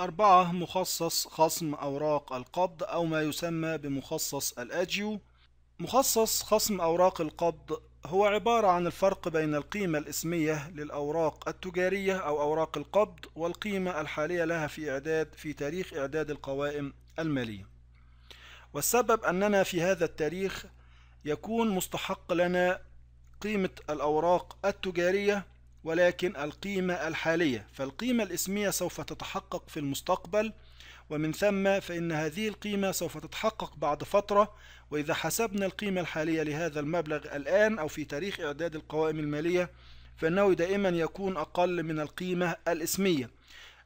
أربعة مخصص خصم أوراق القبض أو ما يسمى بمخصص الأجيو مخصص خصم أوراق القبض هو عبارة عن الفرق بين القيمة الإسمية للأوراق التجارية أو أوراق القبض والقيمة الحالية لها في إعداد في تاريخ إعداد القوائم المالية والسبب أننا في هذا التاريخ يكون مستحق لنا قيمة الأوراق التجارية ولكن القيمة الحالية فالقيمة الاسمية سوف تتحقق في المستقبل ومن ثم فإن هذه القيمة سوف تتحقق بعد فترة وإذا حسبنا القيمة الحالية لهذا المبلغ الآن أو في تاريخ إعداد القوائم المالية فإنه دائما يكون أقل من القيمة الاسمية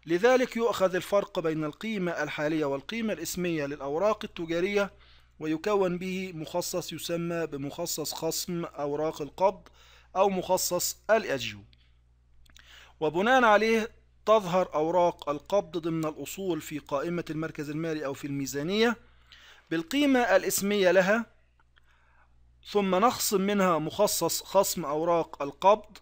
لذلك يؤخذ الفرق بين القيمة الحالية والقيمة الاسمية للأوراق التجارية ويكون به مخصص يسمى بمخصص خصم أوراق القبض أو مخصص الأجيو وبناء عليه تظهر أوراق القبض ضمن الأصول في قائمة المركز المالي أو في الميزانية بالقيمة الإسمية لها ثم نخصم منها مخصص خصم أوراق القبض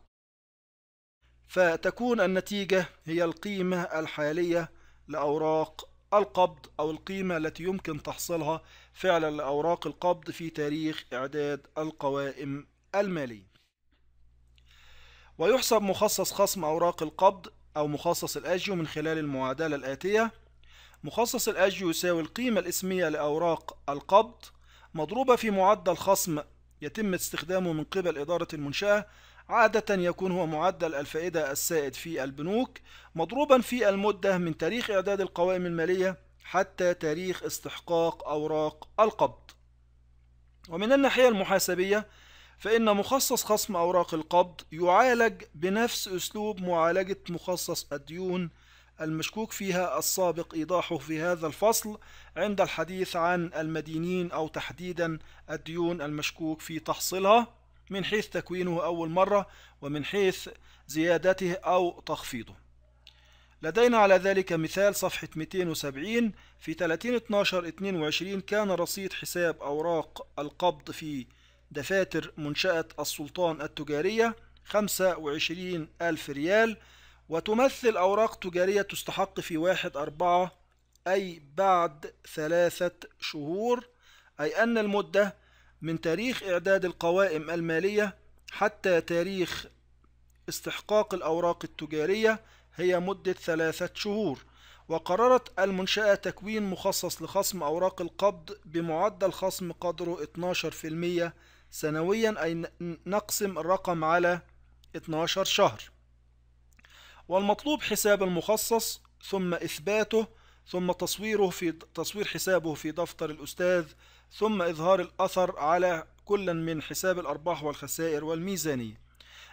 فتكون النتيجة هي القيمة الحالية لأوراق القبض أو القيمة التي يمكن تحصيلها فعلا لأوراق القبض في تاريخ إعداد القوائم المالية ويحسب مخصص خصم أوراق القبض أو مخصص الأجيو من خلال المعادلة الآتية مخصص الأجيو يساوي القيمة الإسمية لأوراق القبض مضروبة في معدل خصم يتم استخدامه من قبل إدارة المنشأة عادة يكون هو معدل الفائدة السائد في البنوك مضروبا في المدة من تاريخ إعداد القوائم المالية حتى تاريخ استحقاق أوراق القبض ومن الناحية المحاسبية فإن مخصص خصم أوراق القبض يعالج بنفس أسلوب معالجة مخصص الديون المشكوك فيها السابق إيضاحه في هذا الفصل عند الحديث عن المدينين أو تحديدا الديون المشكوك في تحصيلها من حيث تكوينه أول مرة ومن حيث زيادته أو تخفيضه لدينا على ذلك مثال صفحة 270 في 30 12 22 كان رصيد حساب أوراق القبض في دفاتر منشأة السلطان التجارية 25 ألف ريال وتمثل أوراق تجارية تستحق في واحد أربعة أي بعد ثلاثة شهور أي أن المدة من تاريخ إعداد القوائم المالية حتى تاريخ استحقاق الأوراق التجارية هي مدة ثلاثة شهور وقررت المنشأة تكوين مخصص لخصم أوراق القبض بمعدل خصم قدره 12% سنويا أي نقسم الرقم على 12 شهر والمطلوب حساب المخصص ثم إثباته ثم تصويره في تصوير حسابه في دفتر الأستاذ ثم إظهار الأثر على كل من حساب الأرباح والخسائر والميزانية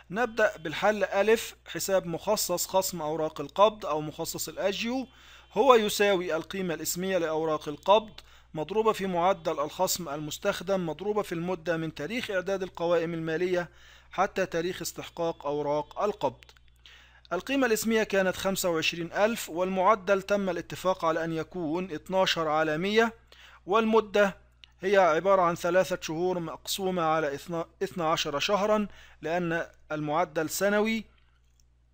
نبدأ بالحل ألف حساب مخصص خصم أوراق القبض أو مخصص الأجيو هو يساوي القيمة الإسمية لأوراق القبض مضروبة في معدل الخصم المستخدم مضروبة في المدة من تاريخ إعداد القوائم المالية حتى تاريخ استحقاق أوراق القبض القيمة الاسمية كانت 25000 والمعدل تم الاتفاق على أن يكون 12 على 100 والمدة هي عبارة عن ثلاثة شهور مقسومة على 12 شهرا لأن المعدل سنوي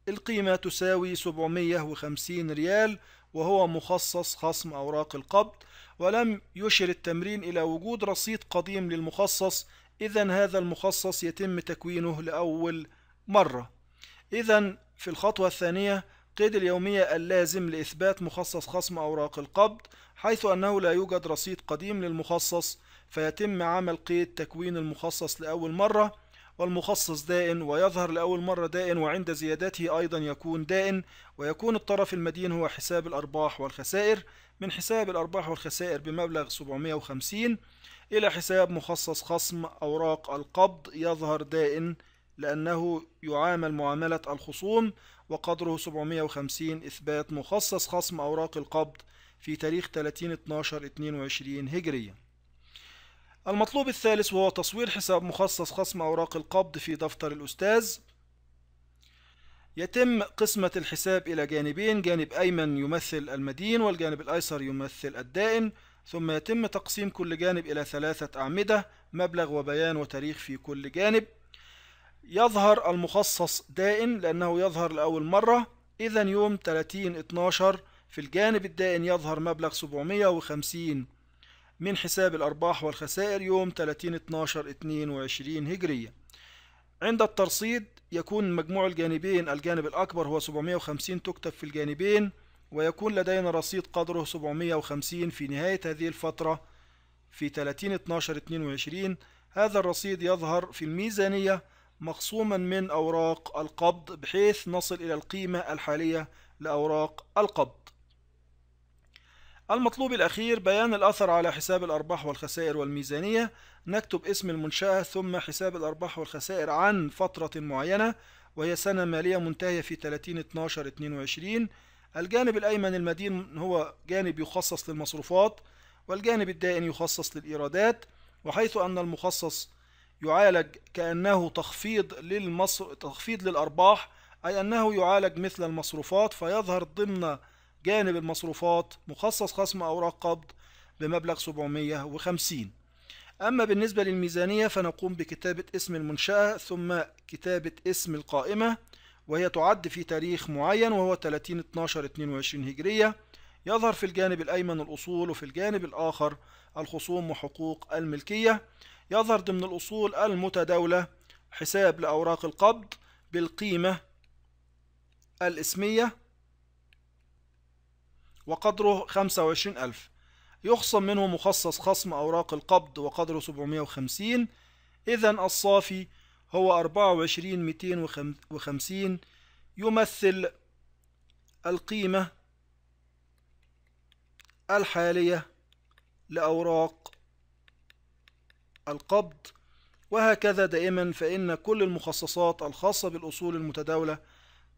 القيمة تساوي 750 ريال وهو مخصص خصم أوراق القبض ولم يشر التمرين إلى وجود رصيد قديم للمخصص إذا هذا المخصص يتم تكوينه لأول مرة إذا في الخطوة الثانية قيد اليومية اللازم لإثبات مخصص خصم أوراق القبض حيث أنه لا يوجد رصيد قديم للمخصص فيتم عمل قيد تكوين المخصص لأول مرة والمخصص دائن ويظهر لأول مرة دائن وعند زيادته أيضا يكون دائن ويكون الطرف المدين هو حساب الأرباح والخسائر من حساب الأرباح والخسائر بمبلغ 750 إلى حساب مخصص خصم أوراق القبض يظهر دائن لأنه يعامل معاملة الخصوم وقدره 750 إثبات مخصص خصم أوراق القبض في تاريخ 30/12/22 هجريًا المطلوب الثالث وهو تصوير حساب مخصص خصم أوراق القبض في دفتر الأستاذ يتم قسمة الحساب إلى جانبين جانب أيمن يمثل المدين والجانب الأيسر يمثل الدائن ثم يتم تقسيم كل جانب إلى ثلاثة أعمدة مبلغ وبيان وتاريخ في كل جانب يظهر المخصص دائن لأنه يظهر لأول مرة إذا يوم 30 12 في الجانب الدائن يظهر مبلغ 750 من حساب الأرباح والخسائر يوم 30/12/22 هجرية عند الترصيد يكون مجموع الجانبين الجانب الأكبر هو 750 تكتب في الجانبين ويكون لدينا رصيد قدره 750 في نهاية هذه الفترة في 30 12 22 هذا الرصيد يظهر في الميزانية مخصوما من أوراق القبض بحيث نصل إلى القيمة الحالية لأوراق القبض المطلوب الأخير بيان الأثر على حساب الأرباح والخسائر والميزانية نكتب اسم المنشأة ثم حساب الأرباح والخسائر عن فترة معينة وهي سنة مالية منتهية في 30 12 22 الجانب الأيمن المدين هو جانب يخصص للمصروفات والجانب الدائن يخصص للإيرادات وحيث أن المخصص يعالج كأنه تخفيض للمصر تخفيض للأرباح أي أنه يعالج مثل المصروفات فيظهر ضمن جانب المصروفات مخصص خصم أوراق قبض بمبلغ 750 أما بالنسبة للميزانية فنقوم بكتابة اسم المنشأة ثم كتابة اسم القائمة وهي تعد في تاريخ معين وهو 30 12 22 هجرية يظهر في الجانب الأيمن الأصول وفي الجانب الآخر الخصوم وحقوق الملكية يظهر ضمن الأصول المتداولة حساب لأوراق القبض بالقيمة الإسمية وقدره 25000 يخصم منه مخصص خصم أوراق القبض وقدره 750 إذا الصافي هو 24250 يمثل القيمة الحالية لأوراق القبض وهكذا دائما فإن كل المخصصات الخاصة بالأصول المتداولة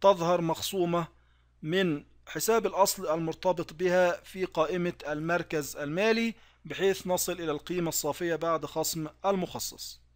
تظهر مخصومة من حساب الأصل المرتبط بها في قائمة المركز المالي بحيث نصل إلى القيمة الصافية بعد خصم المخصص